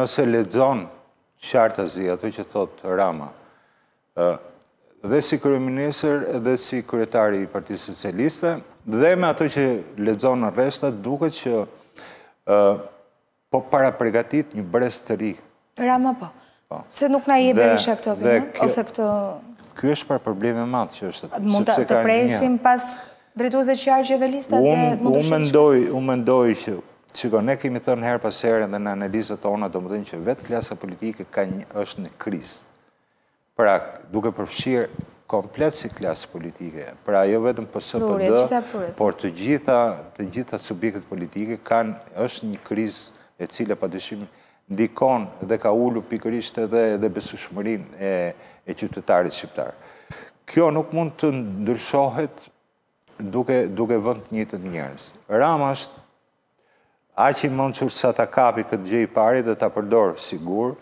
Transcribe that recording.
Nëse ledzon qartazi, ato që thot Rama, dhe si kërëminisër, dhe si kërëtari i Parti Socialiste, dhe me ato që ledzon në restat, duke që po para pregatit një brez të ri. Rama po. po. Se nuk na i e berisha këto ose këto... Kjo është për probleme madhë që është... Mund të presim pas drejtuze qarqeve listat dhe mund të shqeqe. U mendoj që Shiko, ne kemi thënë herë pas herën dhe në analizët tona, do më dhënë që vetë klasa politike ka një është në krizë. Pra, duke përfshirë komplet si klasë politike, pra jo vetëm për së për dhe, por të gjitha, të gjitha subjekët politike kanë, është një krizë e cilë e pa dëshimë ndikon dhe ka ullu pikërisht edhe dhe besushmërin e, e qytetarit shqiptar. Kjo nuk mund të ndryshohet duke, duke vënd njëtë njërës. Rama është A që i mënë qërë sa ta kapi këtë gjë i pari dhe ta përdorë sigur,